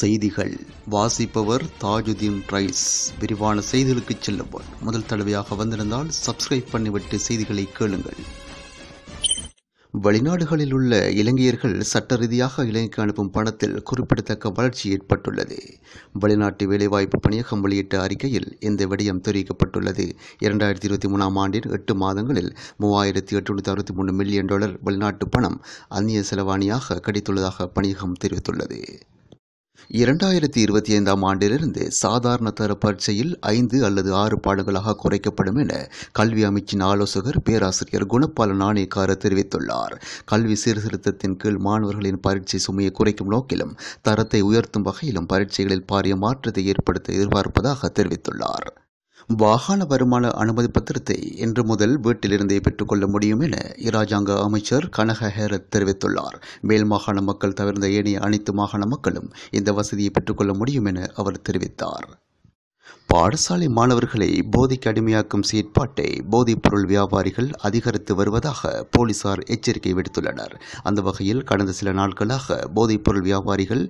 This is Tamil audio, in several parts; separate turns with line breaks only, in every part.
செய்திகள் வாசிப்பவர் தாஜுதீன் ரைஸ் விரிவான செய்திகளுக்கு செல்லுவோம் முதல் தடவையாக வந்திருந்தால் சப்ஸ்கிரைப் பண்ணிவிட்டு செய்திகளை கேளுங்கள் வெளிநாடுகளில் உள்ள இலங்கையர்கள் சட்ட ரீதியாக இலங்கைக்கு அனுப்பும் பணத்தில் குறிப்பிடத்தக்க வளர்ச்சி ஏற்பட்டுள்ளது வெளிநாட்டு வேலைவாய்ப்பு பணியகம் வெளியிட்ட அறிக்கையில் இந்த விடயம் தெரிவிக்கப்பட்டுள்ளது இரண்டாயிரத்தி இருபத்தி மூணாம் ஆண்டின் எட்டு மாதங்களில் மூவாயிரத்தி எட்நூற்றி அறுபத்தி மூணு மில்லியன் டாலர் வெளிநாட்டு பணம் அந்நிய செலவாணியாக கிடைத்துள்ளதாக பணியகம் தெரிவித்துள்ளது இரண்டாயிரத்தி இருபத்தி ஐந்தாம் ஆண்டிலிருந்து சாதாரண தர பரீட்சையில் ஐந்து அல்லது ஆறு பாடங்களாக குறைக்கப்படும் என கல்வி அமைச்சின் ஆலோசகர் பேராசிரியர் குணப்பால நாணயக்கார தெரிவித்துள்ளார் கல்வி சீர்திருத்தத்தின் கீழ் மாணவர்களின் பரீட்சை சுமையை குறைக்கும் நோக்கிலும் தரத்தை உயர்த்தும் வகையிலும் பரீட்சைகளில் பாரிய மாற்றத்தை ஏற்படுத்த எதிர்பார்ப்பதாக தெரிவித்துள்ளார் வாகன வருமான அனுமதி பத்திரத்தை இன்று முதல் வீட்டிலிருந்தே பெற்றுக்கொள்ள முடியும் என இராஜாங்க அமைச்சர் கனக ஹேரத் தெரிவித்துள்ளார் மேல் மாகாண மக்கள் தவிர்த்த ஏனைய அனைத்து மாகாண மக்களும் இந்த வசதியை பெற்றுக்கொள்ள முடியும் என அவர் தெரிவித்தார் பாடசாலை மாணவர்களை போதைக்கு அடிமையாக்கும் செயற்பாட்டை போதைப்பொருள் வியாபாரிகள் அதிகரித்து வருவதாக போலீசார் எச்சரிக்கை விடுத்துள்ளனர் அந்த வகையில் கடந்த சில நாட்களாக போதைப்பொருள் வியாபாரிகள்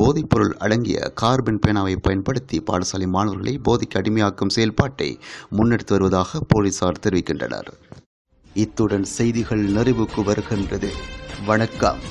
போதைப்பொருள் அடங்கிய கார்பன் பேனாவை பயன்படுத்தி பாடசாலை மாணவர்களை போதைக்கு அடிமையாக்கும் செயல்பாட்டை முன்னெடுத்து வருவதாக போலீசார் தெரிவிக்கின்றனர் இத்துடன் செய்திகள் நிறைவுக்கு வருகின்றது வணக்கம்